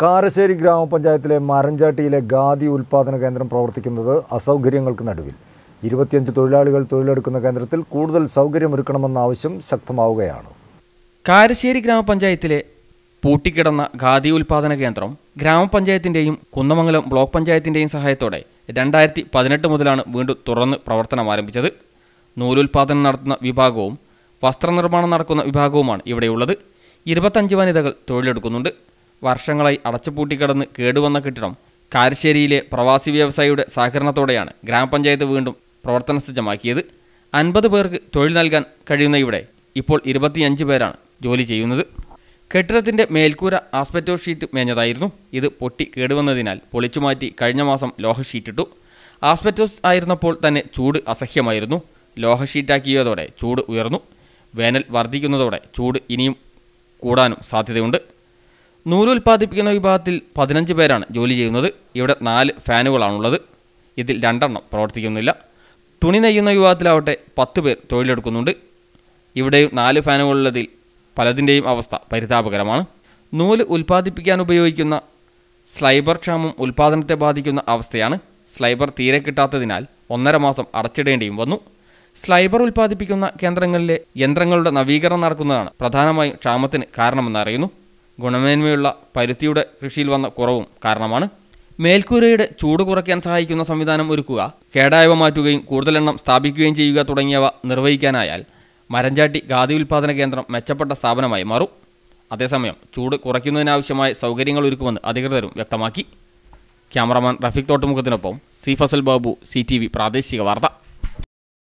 കാരശ്ശേരി ഗ്രാമപഞ്ചായത്തിലെ മരഞ്ചാട്ടിയിലെ ഖാദി ഉൽപ്പാദന കേന്ദ്രം പ്രവർത്തിക്കുന്നത് അസൗകര്യങ്ങൾക്ക് നടുവിൽ ഇരുപത്തിയഞ്ച് തൊഴിലാളികൾ തൊഴിലെടുക്കുന്ന കേന്ദ്രത്തിൽ കൂടുതൽ സൗകര്യമൊരുക്കണമെന്ന ആവശ്യം ശക്തമാവുകയാണ് കാരശ്ശേരി ഗ്രാമപഞ്ചായത്തിലെ പൂട്ടിക്കിടന്ന ഖാദി ഉൽപ്പാദന കേന്ദ്രം ഗ്രാമപഞ്ചായത്തിൻ്റെയും കുന്നമംഗലം ബ്ലോക്ക് പഞ്ചായത്തിൻ്റെയും സഹായത്തോടെ രണ്ടായിരത്തി പതിനെട്ട് മുതലാണ് വീണ്ടും തുറന്ന് പ്രവർത്തനം ആരംഭിച്ചത് നൂലുൽപാദനം നടത്തുന്ന വിഭാഗവും വസ്ത്രനിർമ്മാണം നടക്കുന്ന വിഭാഗവുമാണ് ഇവിടെയുള്ളത് ഇരുപത്തഞ്ച് വനിതകൾ തൊഴിലെടുക്കുന്നുണ്ട് വർഷങ്ങളായി അടച്ചുപൂട്ടിക്കിടന്ന് കേടുവന്ന കെട്ടിടം കാരശ്ശേരിയിലെ പ്രവാസി വ്യവസായിയുടെ സഹകരണത്തോടെയാണ് ഗ്രാമപഞ്ചായത്ത് വീണ്ടും പ്രവർത്തന സജ്ജമാക്കിയത് അൻപത് പേർക്ക് തൊഴിൽ നൽകാൻ കഴിയുന്ന ഇവിടെ ഇപ്പോൾ ഇരുപത്തിയഞ്ച് പേരാണ് ജോലി ചെയ്യുന്നത് കെട്ടിടത്തിന്റെ മേൽക്കൂര ആസ്പെറ്റോ ഷീറ്റ് മേഞ്ഞതായിരുന്നു ഇത് പൊട്ടി കേടുവന്നതിനാൽ പൊളിച്ചുമാറ്റി കഴിഞ്ഞ മാസം ലോഹ ഷീറ്റിട്ടു ആസ്പെറ്റോസ് ആയിരുന്നപ്പോൾ തന്നെ ചൂട് അസഹ്യമായിരുന്നു ലോഹ ഷീറ്റാക്കിയതോടെ ചൂട് ഉയർന്നു വേനൽ വർദ്ധിക്കുന്നതോടെ ചൂട് ഇനിയും കൂടാനും സാധ്യതയുണ്ട് നൂലുൽപ്പാദിപ്പിക്കുന്ന വിഭാഗത്തിൽ പതിനഞ്ച് പേരാണ് ജോലി ചെയ്യുന്നത് ഇവിടെ നാല് ഫാനുകളാണുള്ളത് ഇതിൽ രണ്ടെണ്ണം പ്രവർത്തിക്കുന്നില്ല തുണി നെയ്യുന്ന വിഭാഗത്തിലാവട്ടെ പത്ത് പേർ തൊഴിലെടുക്കുന്നുണ്ട് ഇവിടെയും നാല് ഫാനുകളുള്ളതിൽ പലതിൻ്റെയും അവസ്ഥ പരിതാപകരമാണ് നൂല് ഉൽപ്പാദിപ്പിക്കാൻ ഉപയോഗിക്കുന്ന സ്ലൈബർ ക്ഷാമം ഉൽപ്പാദനത്തെ ബാധിക്കുന്ന അവസ്ഥയാണ് സ്ലൈബർ തീരെ കിട്ടാത്തതിനാൽ ഒന്നര മാസം അടച്ചിടേണ്ടിയും വന്നു സ്ലൈബർ ഉൽപ്പാദിപ്പിക്കുന്ന കേന്ദ്രങ്ങളിലെ യന്ത്രങ്ങളുടെ നവീകരണം നടക്കുന്നതാണ് പ്രധാനമായും ക്ഷാമത്തിന് കാരണമെന്നറിയുന്നു ഗുണമേന്മയുള്ള പരുത്തിയുടെ കൃഷിയിൽ വന്ന കുറവും കാരണമാണ് മേൽക്കൂരയുടെ ചൂട് കുറയ്ക്കാൻ സഹായിക്കുന്ന സംവിധാനം ഒരുക്കുക കേടായവ മാറ്റുകയും കൂടുതലെണ്ണം സ്ഥാപിക്കുകയും ചെയ്യുക തുടങ്ങിയവ നിർവഹിക്കാനായാൽ മരഞ്ചാട്ടി ഖാദി ഉൽപ്പാദന കേന്ദ്രം മെച്ചപ്പെട്ട സ്ഥാപനമായി മാറും അതേസമയം ചൂട് കുറയ്ക്കുന്നതിനാവശ്യമായ സൗകര്യങ്ങൾ ഒരുക്കുമെന്ന് അധികൃതരും വ്യക്തമാക്കി ക്യാമറമാൻ റഫീഖ് തോട്ടുമുഖത്തിനൊപ്പം സി ഫസൽ ബാബു സി പ്രാദേശിക വാർത്ത